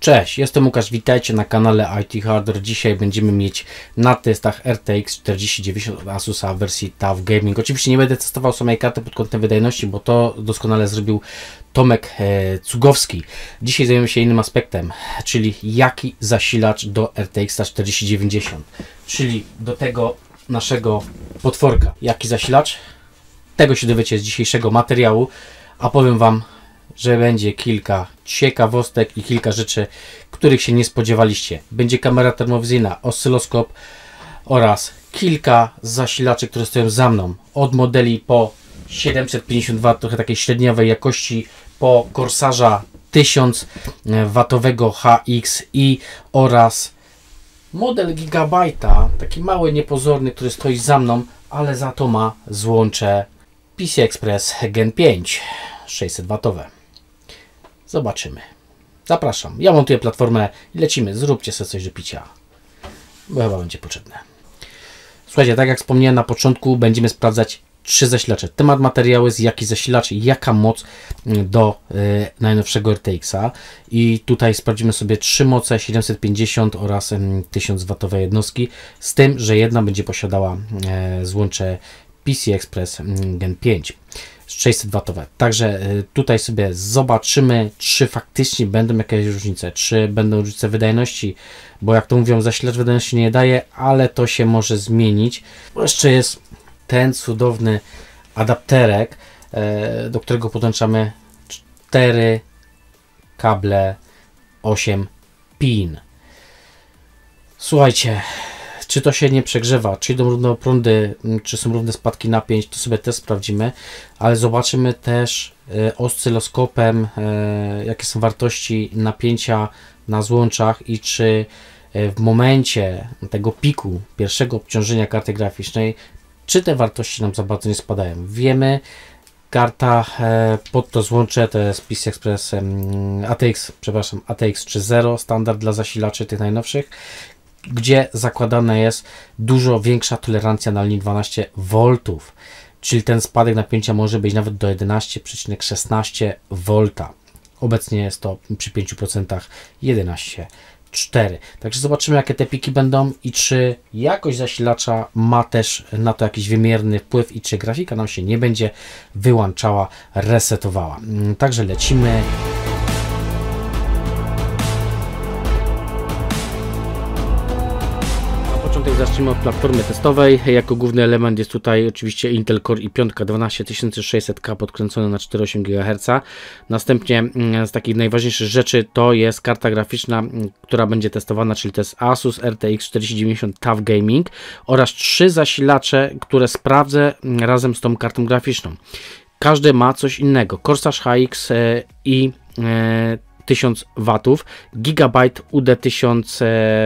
Cześć, jestem Łukasz, witajcie na kanale IT Hardware. Dzisiaj będziemy mieć na testach RTX 4090 Asusa w wersji TAF Gaming. Oczywiście nie będę testował samej karty pod kątem wydajności, bo to doskonale zrobił Tomek e, Cugowski. Dzisiaj zajmiemy się innym aspektem, czyli jaki zasilacz do RTX 4090, czyli do tego naszego potworka. Jaki zasilacz? Tego się dowiecie z dzisiejszego materiału, a powiem Wam że będzie kilka ciekawostek i kilka rzeczy, których się nie spodziewaliście. Będzie kamera termowizyjna, oscyloskop oraz kilka zasilaczy, które stoją za mną. Od modeli po 752, trochę takiej średniowej jakości, po Corsarza 1000W HXi oraz model Gigabajta, taki mały, niepozorny, który stoi za mną, ale za to ma złącze PC Express Gen 5 600W. Zobaczymy. Zapraszam. Ja montuję platformę i lecimy. Zróbcie sobie coś do picia, bo chyba będzie potrzebne. Słuchajcie, tak jak wspomniałem na początku, będziemy sprawdzać trzy zasilacze. Temat materiału jest jaki zasilacz, jaka moc mm, do y, najnowszego RTX-a i tutaj sprawdzimy sobie trzy moce 750 oraz 1000 watowe jednostki z tym, że jedna będzie posiadała y, złącze PC Express mm, Gen 5. 600W. Także y, tutaj sobie zobaczymy, czy faktycznie będą jakieś różnice, czy będą różnice wydajności, bo jak to mówią, zasilacz wydajności nie daje, ale to się może zmienić. Bo jeszcze jest ten cudowny adapterek, e, do którego podłączamy 4 kable 8 pin. Słuchajcie, czy to się nie przegrzewa, czy idą równe prądy, mm, czy są równe spadki napięć, to sobie też sprawdzimy, ale zobaczymy też e, oscyloskopem, e, jakie są wartości napięcia na złączach i czy e, w momencie tego piku pierwszego obciążenia karty graficznej, czy te wartości nam za bardzo nie spadają. Wiemy, karta pod to złącze to jest PCI Express ATX, przepraszam, ATX 3.0 standard dla zasilaczy tych najnowszych gdzie zakładana jest dużo większa tolerancja na linii 12 V, czyli ten spadek napięcia może być nawet do 11,16 V. Obecnie jest to przy 5% 11,4. Także zobaczymy, jakie te piki będą i czy jakość zasilacza ma też na to jakiś wymierny wpływ i czy grafika nam się nie będzie wyłączała, resetowała. Mm, także lecimy. początek zacznijmy od platformy testowej. Jako główny element jest tutaj oczywiście Intel Core i5 12600K podkręcone na 4,8 GHz. Następnie mm, z takich najważniejszych rzeczy to jest karta graficzna, mm, która będzie testowana, czyli to jest Asus RTX 4090 TUF Gaming oraz trzy zasilacze, które sprawdzę mm, razem z tą kartą graficzną. Każdy ma coś innego. Corsair HX e, i e, 1000 W, Gigabyte UD1000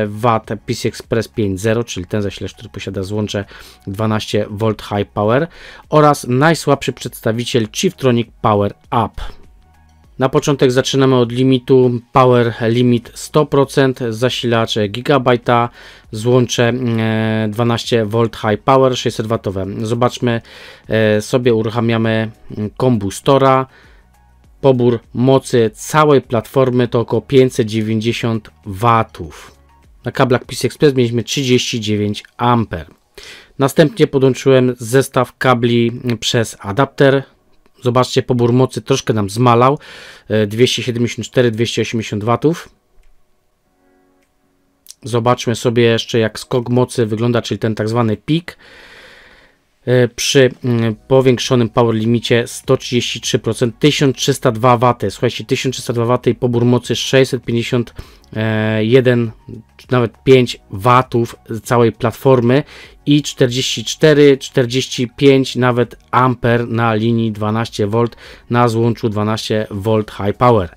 W PCI Express 5.0, czyli ten zasilacz, który posiada złącze 12 V High Power oraz najsłabszy przedstawiciel Chiftronic Power Up. Na początek zaczynamy od limitu Power Limit 100%, zasilacz gigabajta, złącze 12V e, High Power 600W. Zobaczmy e, sobie, uruchamiamy mm, kombustora pobór mocy całej platformy to około 590 watów. Na kablach PIS Express mieliśmy 39 A. Następnie podłączyłem zestaw kabli przez adapter. Zobaczcie, pobór mocy troszkę nam zmalał. 274-280 e, watów. Zobaczmy sobie jeszcze jak skok mocy wygląda, czyli ten tak zwany pik. E, przy mm, powiększonym power limicie 133%, 1302 W. Słuchajcie, 1302 W i pobór mocy 651, nawet 5 watów całej platformy i 44, 45 nawet amper na linii 12V na złączu 12V high power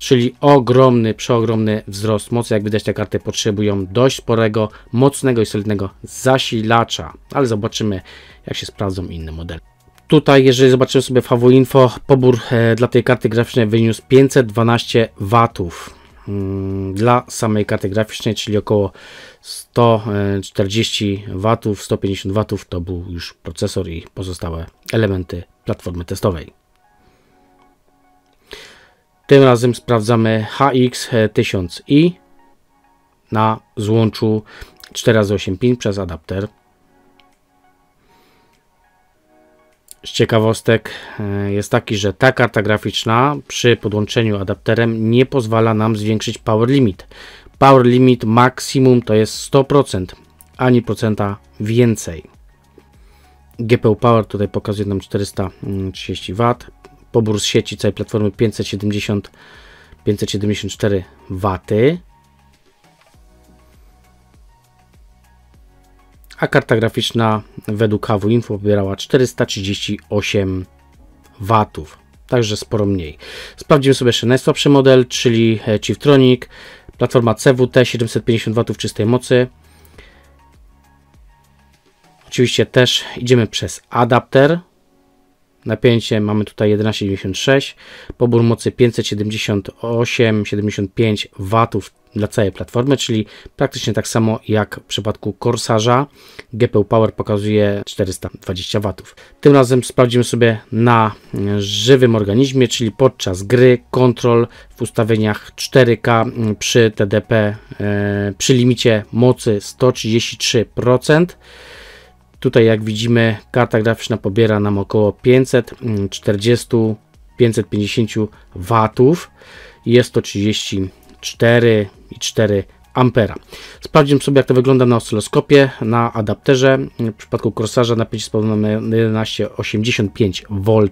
czyli ogromny, przeogromny wzrost mocy. Jak widać te karty potrzebują dość sporego, mocnego i solidnego zasilacza, ale zobaczymy jak się sprawdzą inne modele. Tutaj, jeżeli zobaczymy sobie info, pobór e, dla tej karty graficznej wyniósł 512 watów mm, dla samej karty graficznej, czyli około 140 W, 150 W to był już procesor i pozostałe elementy platformy testowej. Tym razem sprawdzamy HX1000i e, na złączu 4x8 pin przez adapter. Z ciekawostek e, jest taki, że ta karta graficzna przy podłączeniu adapterem nie pozwala nam zwiększyć power limit. Power limit maksimum to jest 100%, ani procenta więcej. GPU Power tutaj pokazuje nam 430 W, pobór z sieci całej platformy 570 574 W. A karta graficzna według HW Info pobierała 438 W. Także sporo mniej. Sprawdzimy sobie jeszcze najsłabszy model, czyli e, Tronic, Platforma CWT 750 W czystej mocy. Oczywiście też idziemy przez adapter Napięcie mamy tutaj 11,96, pobór mocy 578,75 W dla całej platformy, czyli praktycznie tak samo jak w przypadku Corsarza. GPU Power pokazuje 420 W. Tym razem sprawdzimy sobie na e, żywym organizmie, czyli podczas gry kontrol w ustawieniach 4K przy TDP e, przy limicie mocy 133%. Tutaj jak widzimy karta graficzna pobiera nam około 540-550 watów. Jest to 34,4 ampera. Sprawdzimy sobie jak to wygląda na oscyloskopie, na adapterze. W przypadku Corsarza napięcie spadło na 11,85 V.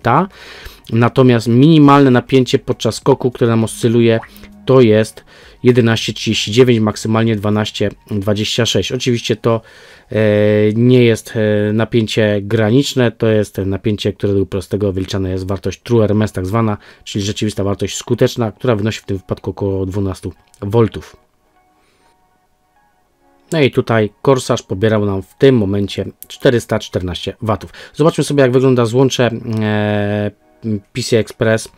Natomiast minimalne napięcie podczas skoku, które nam oscyluje to jest 11.39, maksymalnie 12.26. Oczywiście to e, nie jest e, napięcie graniczne, to jest napięcie, które do prostego wyliczane jest wartość true RMS tak zwana, czyli rzeczywista wartość skuteczna, która wynosi w tym wypadku około 12 V. No i tutaj Korsarz pobierał nam w tym momencie 414 W. Zobaczmy sobie jak wygląda złącze e, PC Express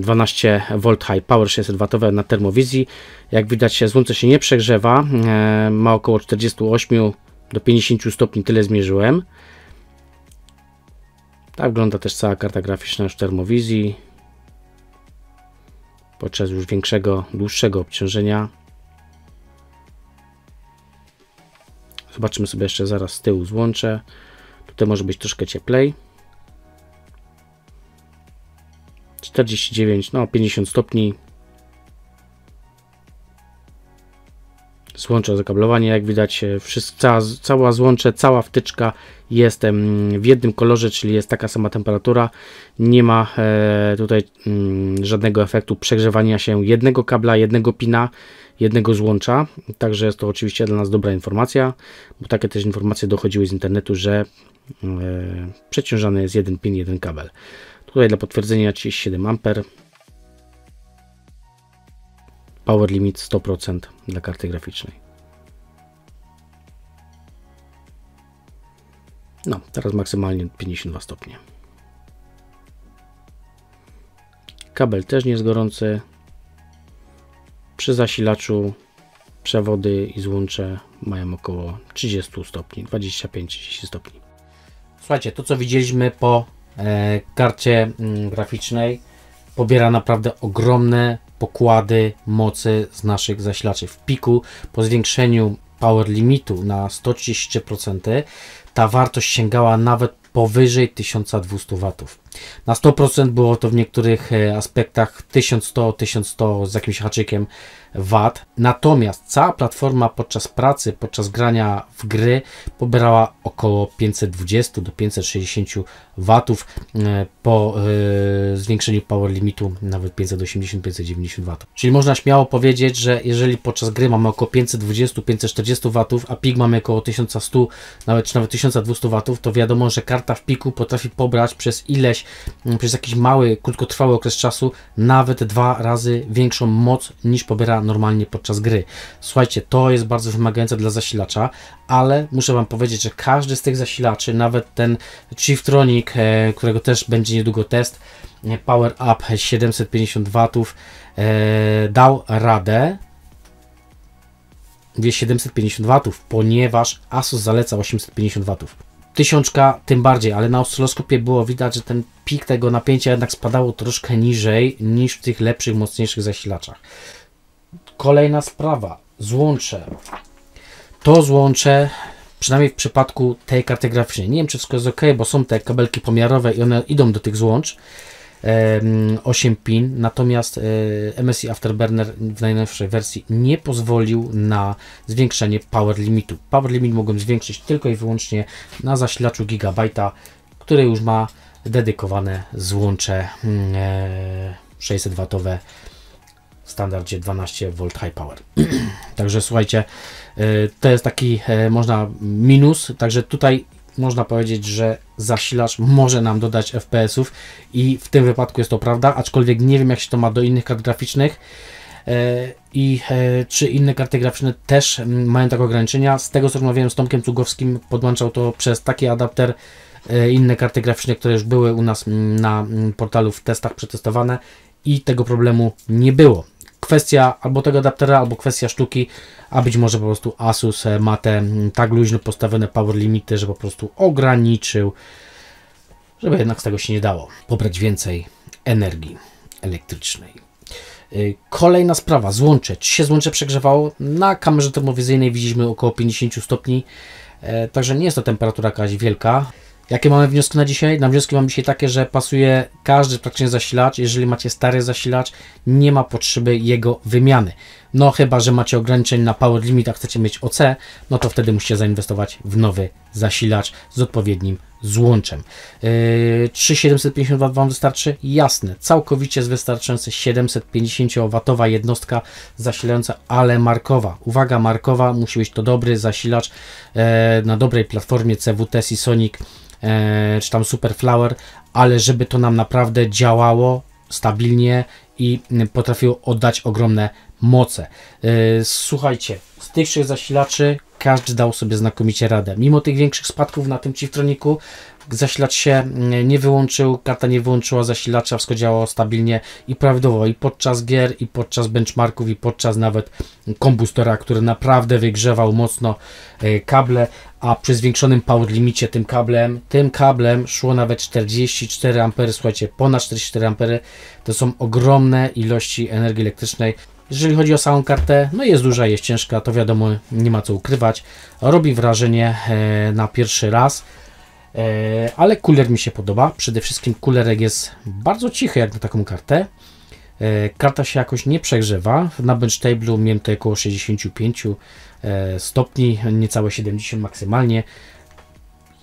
12V e, High Power 600W na termowizji. Jak widać złące się nie przegrzewa, e, ma około 48 do 50 stopni, tyle zmierzyłem. Tak wygląda też cała karta graficzna już termowizji. Podczas już większego, dłuższego obciążenia. Zobaczymy sobie jeszcze zaraz z tyłu złącze. Tutaj może być troszkę cieplej. 49, no 50 stopni. Złącze zakablowanie, jak widać, e, wszystko, cała, złącze, cała wtyczka jest w jednym kolorze, czyli jest taka sama temperatura. Nie ma e, tutaj mm, żadnego efektu przegrzewania się jednego kabla, jednego pina, jednego złącza. Także jest to oczywiście dla nas dobra informacja, bo takie też informacje dochodziły z internetu, że e, przeciążany jest jeden pin, jeden kabel. Tutaj dla potwierdzenia 37 A. Power limit 100% dla karty graficznej. No, teraz maksymalnie 52 stopnie. Kabel też nie jest gorący. Przy zasilaczu przewody i złącze mają około 30 stopni, 25-30 stopni. Słuchajcie, to co widzieliśmy po E, karcie mm, graficznej pobiera naprawdę ogromne pokłady mocy z naszych zasilaczy. W piku po zwiększeniu power limitu na 130% ta wartość sięgała nawet powyżej 1200 W. Na 100% było to w niektórych e, aspektach 1100-1100 z jakimś haczykiem VAT. Natomiast cała platforma podczas pracy, podczas grania w gry pobierała około 520 do 560 watów e, po yy, zwiększeniu power limitu nawet 580-590 watów. Czyli można śmiało powiedzieć, że jeżeli podczas gry mamy około 520-540 watów, a pik mamy około 1100 nawet, czy nawet 1200 watów, to wiadomo, że karta w piku potrafi pobrać przez ileś przez jakiś mały, krótkotrwały okres czasu nawet dwa razy większą moc niż pobiera normalnie podczas gry. Słuchajcie, to jest bardzo wymagające dla zasilacza, ale muszę Wam powiedzieć, że każdy z tych zasilaczy, nawet ten Chiftronic, e, którego też będzie niedługo test, e, Power Up 750 W, e, dał radę 750 W, ponieważ Asus zaleca 850 W. Tysiączka tym bardziej, ale na oscyloskopie było widać, że ten pik tego napięcia jednak spadało troszkę niżej niż w tych lepszych, mocniejszych zasilaczach. Kolejna sprawa, złącze. To złącze, przynajmniej w przypadku tej karty graficznej, nie wiem czy wszystko jest ok, bo są te kabelki pomiarowe i one idą do tych złącz, 8 pin, natomiast e, MSI Afterburner w najnowszej wersji nie pozwolił na zwiększenie power limitu. Power limit mogłem zwiększyć tylko i wyłącznie na zasilaczu gigabajta, który już ma dedykowane złącze 600W mm, e, w standardzie 12V high power. także słuchajcie, e, to jest taki można minus, także tutaj można powiedzieć, że zasilacz może nam dodać FPS-ów i w tym wypadku jest to prawda, aczkolwiek nie wiem jak się to ma do innych kart graficznych e, i e, czy inne karty graficzne też mm, mają takie ograniczenia. Z tego co rozmawiałem z Tomkiem Cugowskim, podłączał to przez taki adapter e, inne karty graficzne, które już były u nas mm, na mm, portalu w testach przetestowane i tego problemu nie było kwestia albo tego adaptera, albo kwestia sztuki, a być może po prostu Asus e, ma te mm, tak luźno postawione power limity, że po prostu ograniczył, żeby jednak z tego się nie dało pobrać więcej energii elektrycznej. E, kolejna sprawa, złącze. Czy się złącze przegrzewało? Na kamerze termowizyjnej widzieliśmy około 50 stopni, e, także nie jest to temperatura jakaś wielka. Jakie mamy wnioski na dzisiaj? Na wnioski mam dzisiaj takie, że pasuje każdy praktycznie zasilacz. Jeżeli macie stary zasilacz, nie ma potrzeby jego wymiany. No chyba, że macie ograniczeń na power limit, a chcecie mieć OC, no to wtedy musicie zainwestować w nowy zasilacz z odpowiednim złączem. Yy, 3750 W Wam wystarczy? Jasne, całkowicie jest wystarczające 750W jednostka zasilająca, ale markowa. Uwaga, markowa, musi być to dobry zasilacz yy, na dobrej platformie CWT Sonic E, czy tam Super Flower, ale żeby to nam naprawdę działało stabilnie i potrafiło oddać ogromne moce. E, słuchajcie, z tych trzech zasilaczy każdy dał sobie znakomicie radę. Mimo tych większych spadków na tym Ciftroniku zasilacz się mm, nie wyłączył, karta nie wyłączyła zasilacza, wszystko działało stabilnie i prawidłowo i podczas gier, i podczas benchmarków, i podczas nawet kombustora, który naprawdę wygrzewał mocno e, kable, a przy zwiększonym power limicie tym kablem, tym kablem szło nawet 44 ampery, słuchajcie, ponad 44 ampery, to są ogromne ilości energii elektrycznej, jeżeli chodzi o samą kartę, no jest duża, jest ciężka, to wiadomo, nie ma co ukrywać. Robi wrażenie e, na pierwszy raz, e, ale cooler mi się podoba. Przede wszystkim coolerek jest bardzo cichy jak na taką kartę. E, karta się jakoś nie przegrzewa. Na bench table'u miałem to około 65 stopni, niecałe 70 maksymalnie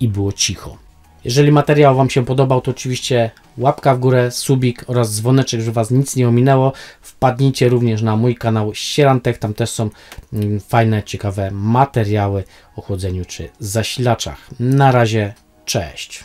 i było cicho. Jeżeli materiał Wam się podobał, to oczywiście łapka w górę, subik oraz dzwoneczek, żeby Was nic nie ominęło. Wpadnijcie również na mój kanał Sierantek, tam też są mm, fajne, ciekawe materiały o chłodzeniu czy zasilaczach. Na razie, cześć!